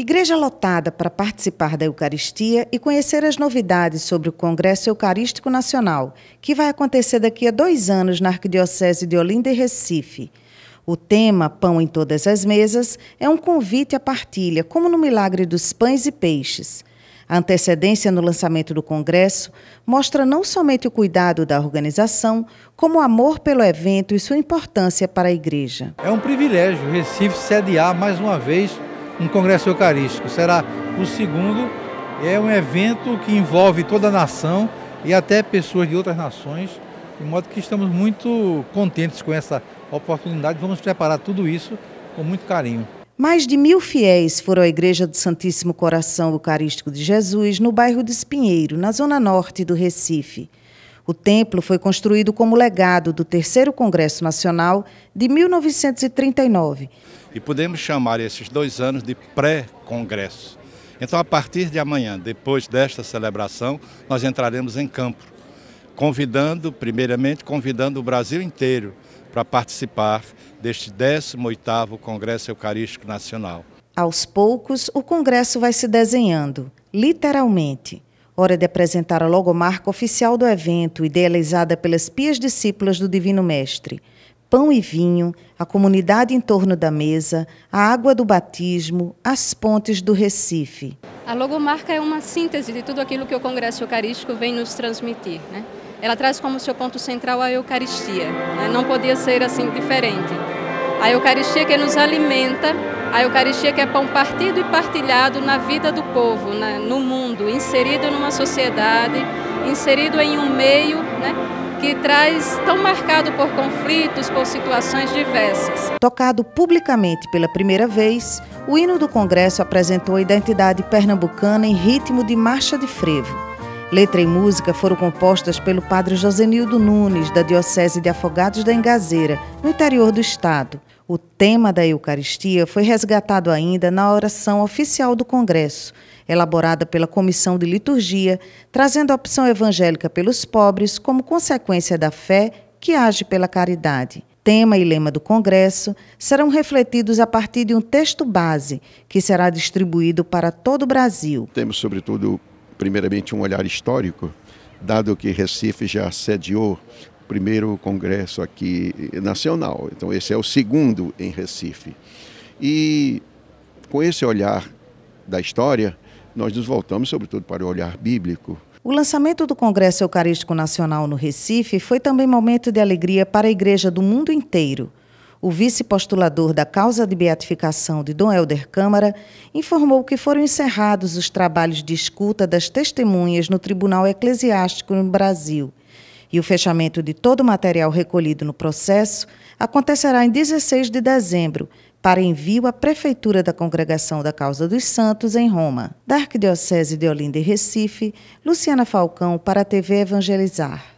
Igreja lotada para participar da Eucaristia e conhecer as novidades sobre o Congresso Eucarístico Nacional, que vai acontecer daqui a dois anos na Arquidiocese de Olinda e Recife. O tema Pão em Todas as Mesas é um convite à partilha, como no milagre dos pães e peixes. A antecedência no lançamento do Congresso mostra não somente o cuidado da organização, como o amor pelo evento e sua importância para a Igreja. É um privilégio Recife sediar mais uma vez um congresso eucarístico. Será o segundo. É um evento que envolve toda a nação e até pessoas de outras nações, de modo que estamos muito contentes com essa oportunidade. Vamos preparar tudo isso com muito carinho. Mais de mil fiéis foram à Igreja do Santíssimo Coração Eucarístico de Jesus, no bairro de Espinheiro, na zona norte do Recife. O templo foi construído como legado do Terceiro Congresso Nacional de 1939. E podemos chamar esses dois anos de pré-congresso. Então, a partir de amanhã, depois desta celebração, nós entraremos em campo, convidando, primeiramente, convidando o Brasil inteiro para participar deste 18º Congresso Eucarístico Nacional. Aos poucos, o Congresso vai se desenhando, literalmente. Hora de apresentar a logomarca oficial do evento, idealizada pelas pias discípulas do Divino Mestre. Pão e vinho, a comunidade em torno da mesa, a água do batismo, as pontes do Recife. A logomarca é uma síntese de tudo aquilo que o Congresso Eucarístico vem nos transmitir. Né? Ela traz como seu ponto central a Eucaristia. Né? Não podia ser assim diferente. A Eucaristia que nos alimenta a Eucaristia que é pão partido e partilhado na vida do povo, né, no mundo, inserido numa sociedade, inserido em um meio né, que traz tão marcado por conflitos, por situações diversas. Tocado publicamente pela primeira vez, o hino do Congresso apresentou a identidade pernambucana em ritmo de marcha de frevo. Letra e música foram compostas pelo padre Josenildo Nunes, da Diocese de Afogados da Engazeira, no interior do estado. O tema da Eucaristia foi resgatado ainda na oração oficial do Congresso, elaborada pela Comissão de Liturgia, trazendo a opção evangélica pelos pobres como consequência da fé que age pela caridade. Tema e lema do Congresso serão refletidos a partir de um texto base que será distribuído para todo o Brasil. Temos, sobretudo, primeiramente, um olhar histórico, dado que Recife já sediou primeiro congresso aqui nacional. Então, esse é o segundo em Recife. E com esse olhar da história, nós nos voltamos sobretudo para o olhar bíblico. O lançamento do Congresso Eucarístico Nacional no Recife foi também momento de alegria para a igreja do mundo inteiro. O vice-postulador da causa de beatificação de Dom Helder Câmara informou que foram encerrados os trabalhos de escuta das testemunhas no Tribunal Eclesiástico no Brasil e o fechamento de todo o material recolhido no processo acontecerá em 16 de dezembro, para envio à Prefeitura da Congregação da Causa dos Santos, em Roma. Da Arquidiocese de Olinda e Recife, Luciana Falcão, para a TV Evangelizar.